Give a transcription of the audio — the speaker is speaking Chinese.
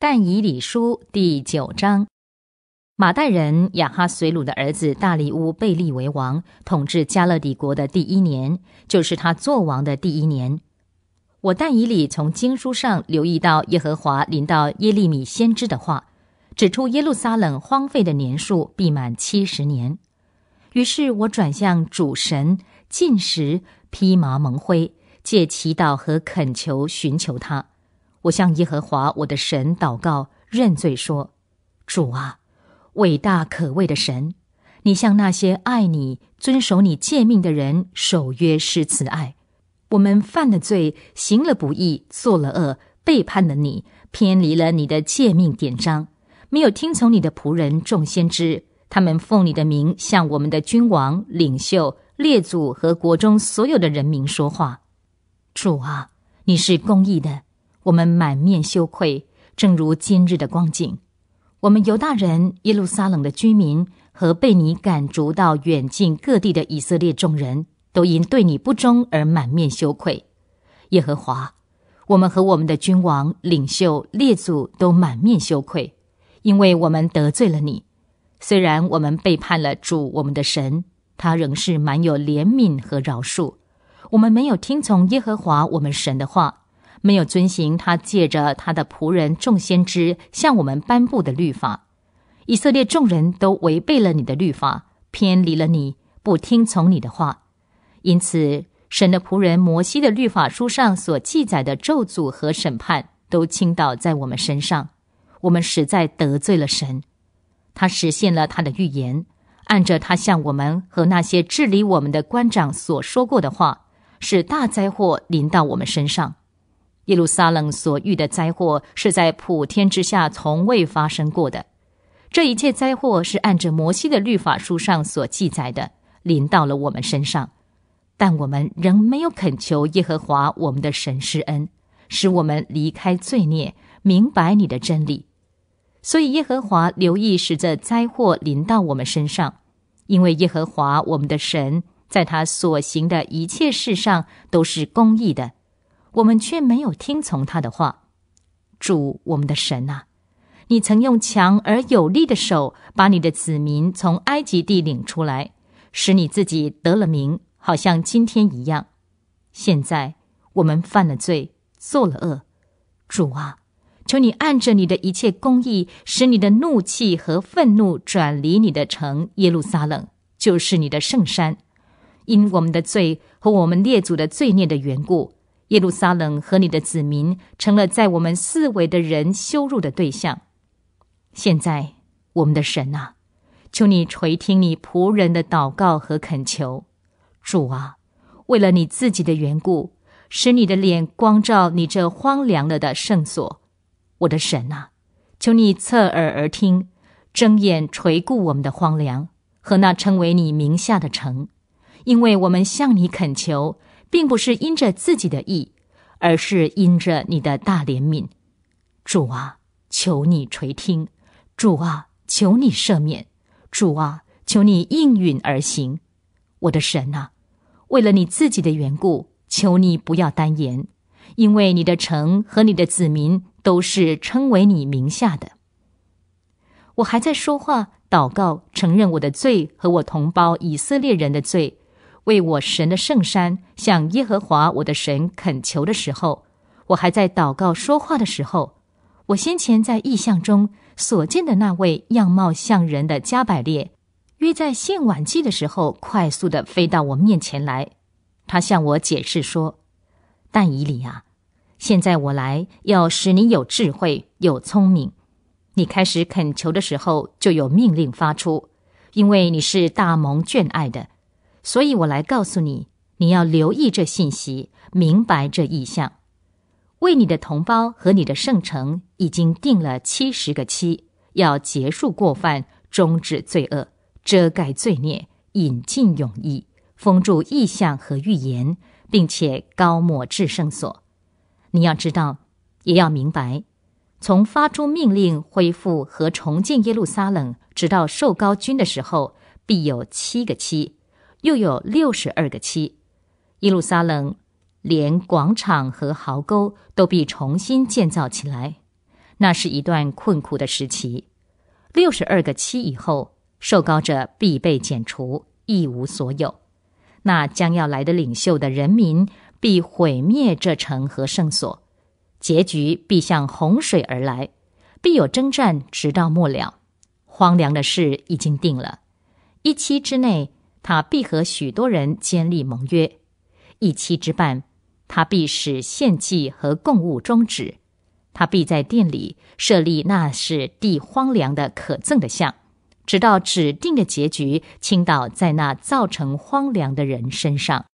但以理书第九章，马代人亚哈随鲁的儿子大利乌被立为王，统治加勒底国的第一年，就是他做王的第一年。我但以理从经书上留意到耶和华临到耶利米先知的话，指出耶路撒冷荒废的年数必满七十年。于是我转向主神，进食，披麻蒙灰，借祈祷和恳求寻求他。我向耶和华我的神祷告认罪说：“主啊，伟大可畏的神，你向那些爱你、遵守你诫命的人守约施慈爱。我们犯了罪，行了不义，做了恶，背叛了你，偏离了你的诫命典章，没有听从你的仆人众先知，他们奉你的名向我们的君王、领袖、列祖和国中所有的人民说话。主啊，你是公义的。”我们满面羞愧，正如今日的光景。我们犹大人、耶路撒冷的居民和被你赶逐到远近各地的以色列众人都因对你不忠而满面羞愧。耶和华，我们和我们的君王、领袖、列祖都满面羞愧，因为我们得罪了你。虽然我们背叛了主我们的神，他仍是满有怜悯和饶恕。我们没有听从耶和华我们神的话。没有遵行他借着他的仆人众先知向我们颁布的律法，以色列众人都违背了你的律法，偏离了你，不听从你的话，因此神的仆人摩西的律法书上所记载的咒诅和审判都倾倒在我们身上。我们实在得罪了神，他实现了他的预言，按着他向我们和那些治理我们的官长所说过的话，使大灾祸临到我们身上。耶路撒冷所遇的灾祸是在普天之下从未发生过的。这一切灾祸是按着摩西的律法书上所记载的临到了我们身上，但我们仍没有恳求耶和华我们的神施恩，使我们离开罪孽，明白你的真理。所以耶和华留意使这灾祸临到我们身上，因为耶和华我们的神在他所行的一切事上都是公义的。我们却没有听从他的话，主我们的神呐，你曾用强而有力的手把你的子民从埃及地领出来，使你自己得了名，好像今天一样。现在我们犯了罪，做了恶，主啊，求你按着你的一切公义，使你的怒气和愤怒转离你的城耶路撒冷，就是你的圣山，因我们的罪和我们列祖的罪孽的缘故。耶路撒冷和你的子民成了在我们四维的人羞辱的对象。现在，我们的神啊，求你垂听你仆人的祷告和恳求。主啊，为了你自己的缘故，使你的脸光照你这荒凉了的圣所。我的神啊，求你侧耳而听，睁眼垂顾我们的荒凉和那称为你名下的城，因为我们向你恳求。并不是因着自己的意，而是因着你的大怜悯，主啊，求你垂听；主啊，求你赦免；主啊，求你应允而行。我的神呐，为了你自己的缘故，求你不要单言，因为你的城和你的子民都是称为你名下的。我还在说话、祷告、承认我的罪和我同胞以色列人的罪。为我神的圣山向耶和华我的神恳求的时候，我还在祷告说话的时候，我先前在意象中所见的那位样貌像人的加百列，约在献晚祭的时候，快速的飞到我面前来。他向我解释说：“但以理啊，现在我来要使你有智慧有聪明。你开始恳求的时候就有命令发出，因为你是大蒙眷爱的。”所以我来告诉你，你要留意这信息，明白这意象，为你的同胞和你的圣城已经定了七十个期，要结束过犯，终止罪恶，遮盖罪孽，引进永义，封住意象和预言，并且高抹至圣所。你要知道，也要明白，从发出命令恢复和重建耶路撒冷，直到受高君的时候，必有七个期。又有六十二个期，耶路撒冷连广场和壕沟都必重新建造起来。那是一段困苦的时期。六十二个期以后，受膏者必被剪除，一无所有。那将要来的领袖的人民必毁灭这城和圣所，结局必像洪水而来，必有征战，直到末了。荒凉的事已经定了，一期之内。他必和许多人建立盟约，一期之半，他必使献祭和供物终止，他必在殿里设立那是地荒凉的可憎的像，直到指定的结局倾倒在那造成荒凉的人身上。